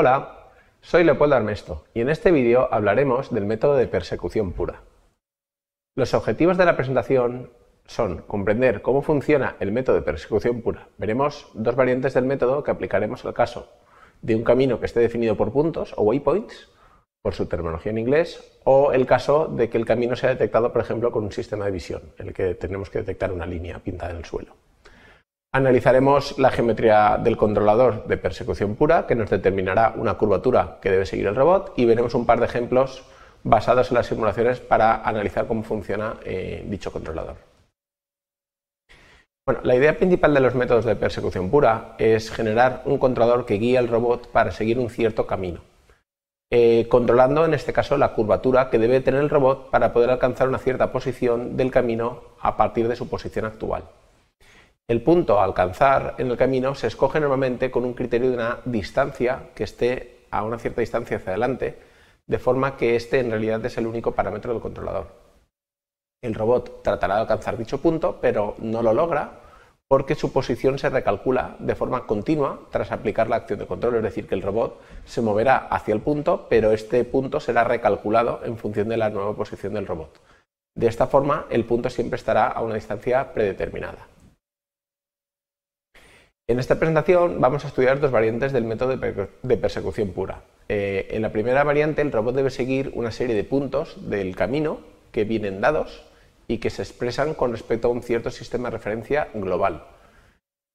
Hola, soy Leopoldo Armesto y en este vídeo hablaremos del método de persecución pura. Los objetivos de la presentación son comprender cómo funciona el método de persecución pura. Veremos dos variantes del método que aplicaremos al caso de un camino que esté definido por puntos o waypoints, por su terminología en inglés, o el caso de que el camino sea detectado, por ejemplo, con un sistema de visión, en el que tenemos que detectar una línea pintada en el suelo. Analizaremos la geometría del controlador de persecución pura, que nos determinará una curvatura que debe seguir el robot, y veremos un par de ejemplos basados en las simulaciones para analizar cómo funciona eh, dicho controlador. Bueno, la idea principal de los métodos de persecución pura es generar un controlador que guíe al robot para seguir un cierto camino, eh, controlando en este caso la curvatura que debe tener el robot para poder alcanzar una cierta posición del camino a partir de su posición actual. El punto a alcanzar en el camino se escoge normalmente con un criterio de una distancia que esté a una cierta distancia hacia adelante, de forma que este en realidad es el único parámetro del controlador. El robot tratará de alcanzar dicho punto, pero no lo logra porque su posición se recalcula de forma continua tras aplicar la acción de control, es decir, que el robot se moverá hacia el punto, pero este punto será recalculado en función de la nueva posición del robot. De esta forma, el punto siempre estará a una distancia predeterminada. En esta presentación vamos a estudiar dos variantes del método de persecución pura. Eh, en la primera variante el robot debe seguir una serie de puntos del camino que vienen dados y que se expresan con respecto a un cierto sistema de referencia global.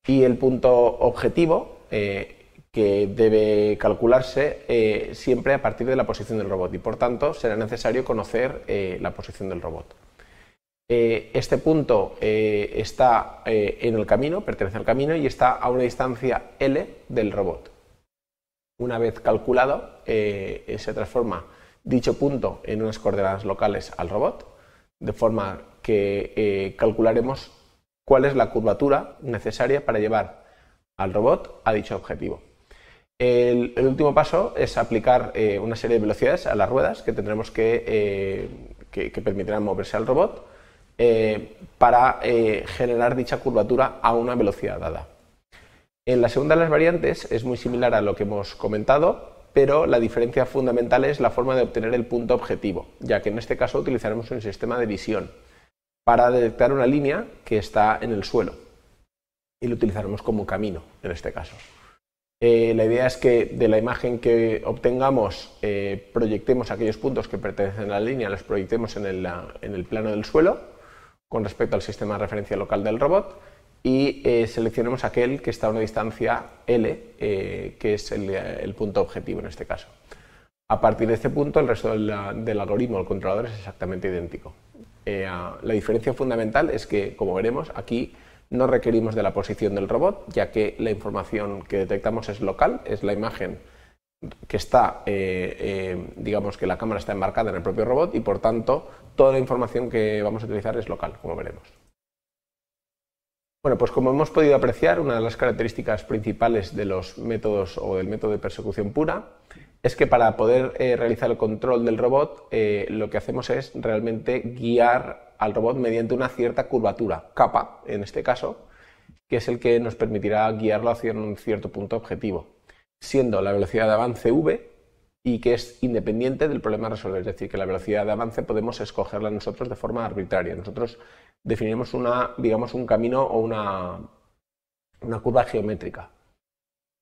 Y el punto objetivo eh, que debe calcularse eh, siempre a partir de la posición del robot y por tanto será necesario conocer la posición del robot. Eh, este punto eh, está eh, en el camino, pertenece al camino y está a una distancia L del robot. Una vez calculado, se transforma dicho punto en unas coordenadas locales al robot, de forma que calcularemos cuál es la curvatura necesaria para llevar al robot a dicho objetivo. El, último paso es aplicar una serie de velocidades a las ruedas que tendremos que, que permitirán moverse al robot eh, para eh, generar dicha curvatura a una velocidad dada. En la segunda de las variantes es muy similar a lo que hemos comentado, pero la diferencia fundamental es la forma de obtener el punto objetivo, ya que en este caso utilizaremos un sistema de visión para detectar una línea que está en el suelo y lo utilizaremos como camino en este caso. Eh, la idea es que de la imagen que obtengamos proyectemos aquellos puntos que pertenecen a la línea, los proyectemos en el plano del suelo con respecto al sistema de referencia local del robot y eh, seleccionemos aquel que está a una distancia L, eh, que es eh, el, punto objetivo en este caso. A partir de este punto, el resto del, algoritmo, el controlador, es exactamente idéntico. la diferencia fundamental es que, como veremos, aquí no requerimos de la posición del robot, ya que la información que detectamos es local, es la imagen que está, eh, eh, digamos que la cámara está embarcada en el propio robot y por tanto toda la información que vamos a utilizar es local, como veremos. Bueno, pues como hemos podido apreciar, una de las características principales de los métodos o del método de persecución pura es que para poder eh, realizar el control del robot lo que hacemos es realmente guiar al robot mediante una cierta curvatura, capa en este caso, que es el que nos permitirá guiarlo hacia un cierto punto objetivo siendo la velocidad de avance v y que es independiente del problema a resolver. Es decir, que la velocidad de avance podemos escogerla nosotros de forma arbitraria. Nosotros definiremos una, digamos, un camino o una, una curva geométrica.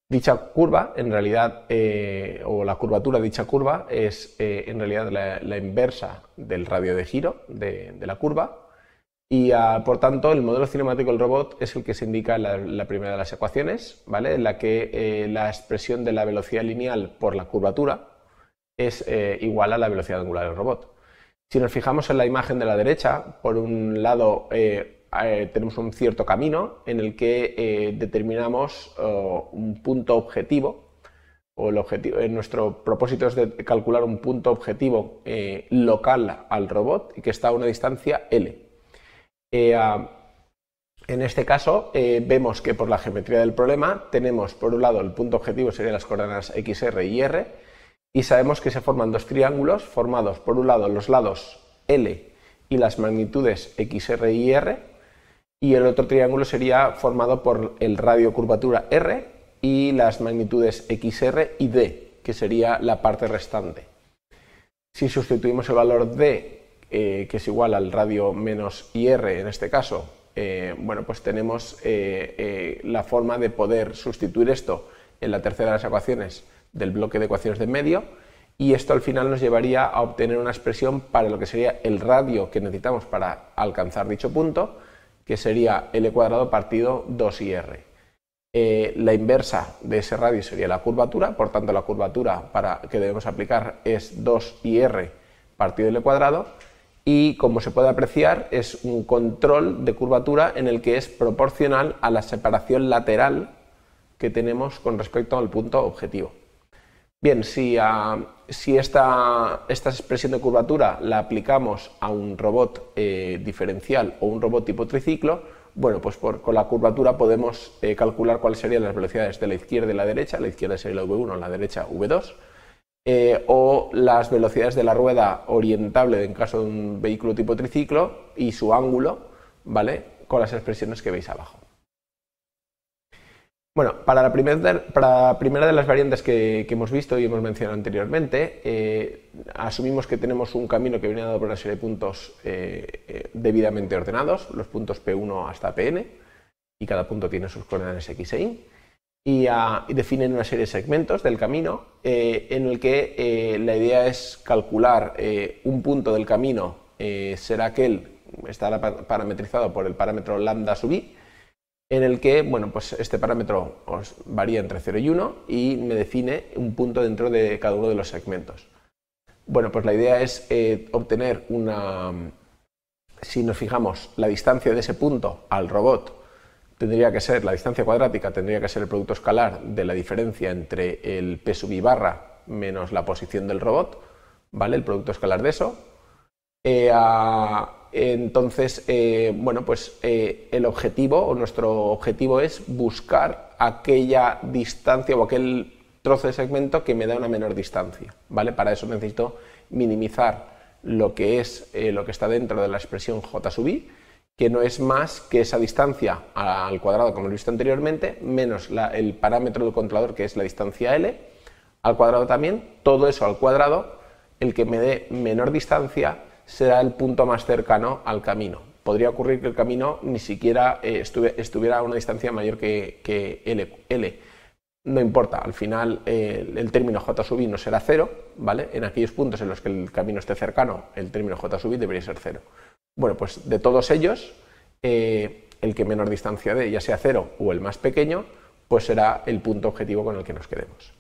Dicha curva, en realidad, eh, o la curvatura de dicha curva, es eh, en realidad la, inversa del radio de giro de la curva, y ah, por tanto, el modelo cinemático del robot es el que se indica en la, primera de las ecuaciones, ¿vale? en la que eh, la expresión de la velocidad lineal por la curvatura es eh, igual a la velocidad angular del robot. Si nos fijamos en la imagen de la derecha, por un lado eh, tenemos un cierto camino en el que determinamos un punto objetivo, o el objetivo, nuestro propósito es de calcular un punto objetivo local al robot y que está a una distancia L. Eh, ah, en este caso, eh, vemos que por la geometría del problema tenemos, por un lado, el punto objetivo serían las coordenadas XR y R, y sabemos que se forman dos triángulos formados, por un lado, los lados L y las magnitudes XR y R, y el otro triángulo sería formado por el radio curvatura R y las magnitudes XR y D, que sería la parte restante. Si sustituimos el valor D eh, que es igual al radio menos IR en este caso, eh, bueno, pues tenemos eh, la forma de poder sustituir esto en la tercera de las ecuaciones del bloque de ecuaciones de medio y esto al final nos llevaría a obtener una expresión para lo que sería el radio que necesitamos para alcanzar dicho punto, que sería L cuadrado partido 2IR. la inversa de ese radio sería la curvatura, por tanto la curvatura para que debemos aplicar es 2IR partido L cuadrado y como se puede apreciar es un control de curvatura en el que es proporcional a la separación lateral que tenemos con respecto al punto objetivo. Bien, si, ah, esta, expresión de curvatura la aplicamos a un robot eh, diferencial o un robot tipo triciclo, bueno, pues con la curvatura podemos eh, calcular cuáles serían las velocidades de la izquierda y la derecha, la izquierda sería la V1, la derecha V2, eh, o las velocidades de la rueda orientable en caso de un vehículo tipo triciclo y su ángulo, ¿vale? Con las expresiones que veis abajo. Bueno, para la, primera de las variantes que, hemos visto y hemos mencionado anteriormente, eh, asumimos que tenemos un camino que viene dado por una serie de puntos eh, debidamente ordenados, los puntos P1 hasta Pn, y cada punto tiene sus coordenadas X e Y Ah, y, definen una serie de segmentos del camino eh, en el que eh, la idea es calcular eh, un punto del camino, será aquel, estará parametrizado por el parámetro lambda sub i, en el que bueno, pues este parámetro os varía entre 0 y 1 y me define un punto dentro de cada uno de los segmentos. Bueno, pues la idea es obtener una, si nos fijamos, la distancia de ese punto al robot tendría que ser la distancia cuadrática, tendría que ser el producto escalar de la diferencia entre el P sub i barra menos la posición del robot, ¿vale? El producto escalar de eso. Eh, entonces, eh, bueno, pues eh, el objetivo o nuestro objetivo es buscar aquella distancia o aquel trozo de segmento que me da una menor distancia, ¿vale? Para eso necesito minimizar lo que es lo que está dentro de la expresión j sub i que no es más que esa distancia al cuadrado, como lo he visto anteriormente, menos el parámetro del controlador, que es la distancia L, al cuadrado también, todo eso al cuadrado, el que me dé menor distancia será el punto más cercano al camino. Podría ocurrir que el camino ni siquiera eh, estuviera a una distancia mayor que, L, L, No importa, al final eh, el término j sub i no será cero, ¿vale? En aquellos puntos en los que el camino esté cercano, el término j sub i debería ser cero. Bueno, pues de todos ellos, eh, el que menor distancia de, ya sea cero o el más pequeño, pues será el punto objetivo con el que nos quedemos.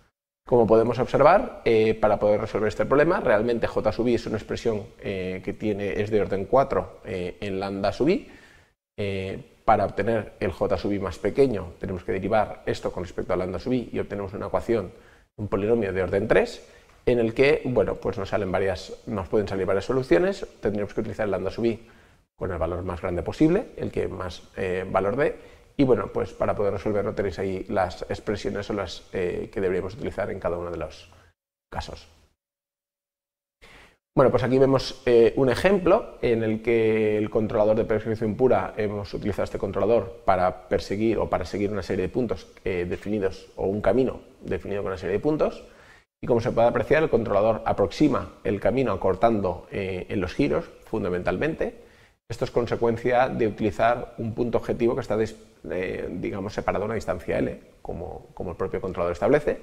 Como podemos observar, eh, para poder resolver este problema, realmente j sub i es una expresión eh, que tiene, es de orden 4 en lambda sub i. para obtener el j sub i más pequeño, tenemos que derivar esto con respecto a lambda sub i y obtenemos una ecuación, un polinomio de orden 3 en el que, bueno, pues nos salen varias, nos pueden salir varias soluciones, tendríamos que utilizar el lambda sub i con el valor más grande posible, el que más eh, valor dé, y bueno, pues para poder resolverlo tenéis ahí las expresiones o las eh, que deberíamos utilizar en cada uno de los casos. Bueno, pues aquí vemos eh, un ejemplo en el que el controlador de prescripción pura hemos utilizado este controlador para perseguir o para seguir una serie de puntos definidos o un camino definido con una serie de puntos. Y como se puede apreciar, el controlador aproxima el camino acortando eh, en los giros, fundamentalmente. Esto es consecuencia de utilizar un punto objetivo que está, eh, digamos, separado a una distancia L, como, como el propio controlador establece.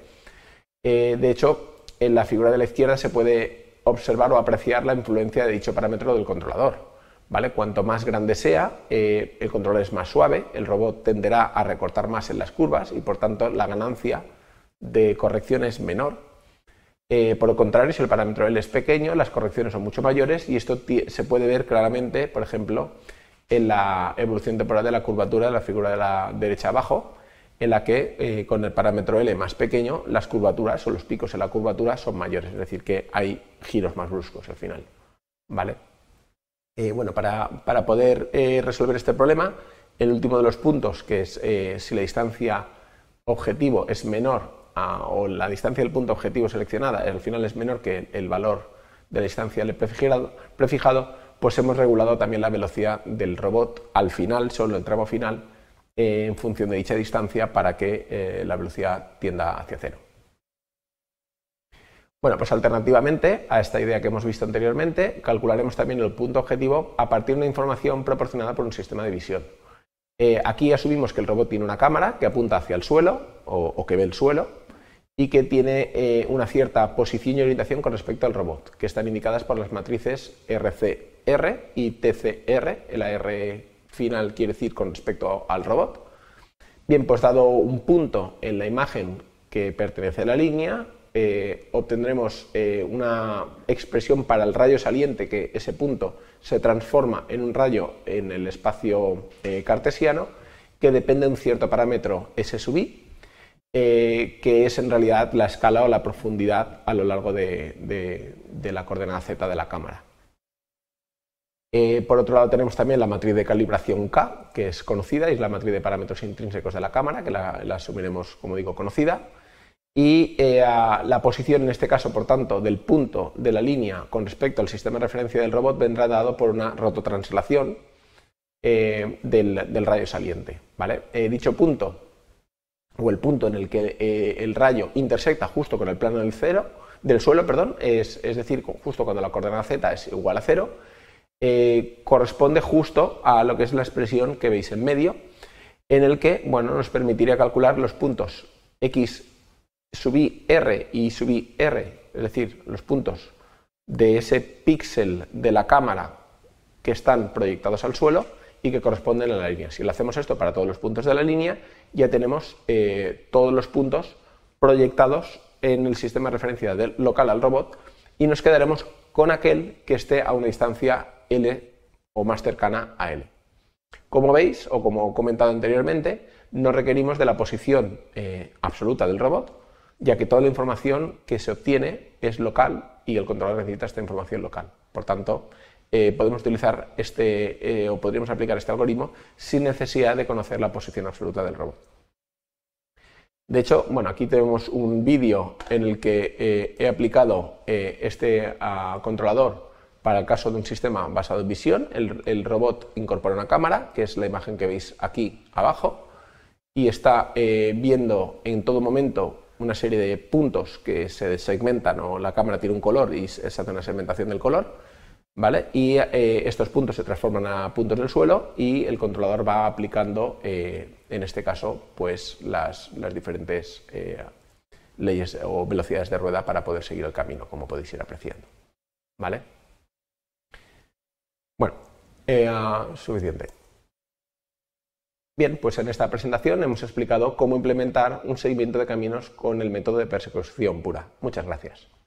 Eh, de hecho, en la figura de la izquierda se puede observar o apreciar la influencia de dicho parámetro del controlador. ¿vale? Cuanto más grande sea, el controlador es más suave, el robot tenderá a recortar más en las curvas y, por tanto, la ganancia de corrección es menor eh, por lo contrario, si el parámetro L es pequeño, las correcciones son mucho mayores y esto se puede ver claramente, por ejemplo, en la evolución temporal de la curvatura de la figura de la derecha abajo, en la que eh, con el parámetro L más pequeño las curvaturas o los picos en la curvatura son mayores, es decir, que hay giros más bruscos al final. ¿Vale? Eh, bueno, para, poder resolver este problema, el último de los puntos, que es si la distancia objetivo es menor o la distancia del punto objetivo seleccionada al final es menor que el valor de la distancia del prefijado, prefijado, pues hemos regulado también la velocidad del robot al final, solo el tramo final, en función de dicha distancia para que eh, la velocidad tienda hacia cero. Bueno, pues alternativamente a esta idea que hemos visto anteriormente, calcularemos también el punto objetivo a partir de una información proporcionada por un sistema de visión. Eh, aquí asumimos que el robot tiene una cámara que apunta hacia el suelo o que ve el suelo y que tiene eh, una cierta posición y orientación con respecto al robot, que están indicadas por las matrices RCR y TCR. La R final quiere decir con respecto al robot. Bien, pues dado un punto en la imagen que pertenece a la línea, eh, obtendremos eh, una expresión para el rayo saliente, que ese punto se transforma en un rayo en el espacio cartesiano, que depende de un cierto parámetro S sub i, eh, que es en realidad la escala o la profundidad a lo largo de, la coordenada z de la cámara. Eh, por otro lado tenemos también la matriz de calibración K, que es conocida, y es la matriz de parámetros intrínsecos de la cámara, que la, asumiremos como digo conocida. Y eh, la posición en este caso, por tanto, del punto de la línea con respecto al sistema de referencia del robot vendrá dado por una rototranslación del, rayo saliente. ¿vale? dicho punto o el punto en el que eh, el rayo intersecta justo con el plano del, cero, del suelo, perdón, es, decir, justo cuando la coordenada z es igual a cero, eh, corresponde justo a lo que es la expresión que veis en medio, en el que bueno, nos permitiría calcular los puntos x sub i r y sub i r, es decir, los puntos de ese píxel de la cámara que están proyectados al suelo, y que corresponden a la línea. Si lo hacemos esto para todos los puntos de la línea, ya tenemos eh, todos los puntos proyectados en el sistema de referencia del local al robot y nos quedaremos con aquel que esté a una distancia L o más cercana a L. Como veis, o como he comentado anteriormente, no requerimos de la posición eh, absoluta del robot, ya que toda la información que se obtiene es local y el controlador necesita esta información local. Por tanto, eh, podemos utilizar este eh, o podríamos aplicar este algoritmo sin necesidad de conocer la posición absoluta del robot. De hecho, bueno, aquí tenemos un vídeo en el que eh, he aplicado este ah, controlador para el caso de un sistema basado en visión. El, el, robot incorpora una cámara, que es la imagen que veis aquí abajo, y está viendo en todo momento una serie de puntos que se segmentan o la cámara tiene un color y se hace una segmentación del color ¿vale? Y eh, estos puntos se transforman a puntos del suelo y el controlador va aplicando, eh, en este caso, pues las, diferentes eh, leyes o velocidades de rueda para poder seguir el camino, como podéis ir apreciando, ¿vale? Bueno, suficiente. Bien, pues en esta presentación hemos explicado cómo implementar un seguimiento de caminos con el método de persecución pura. Muchas gracias.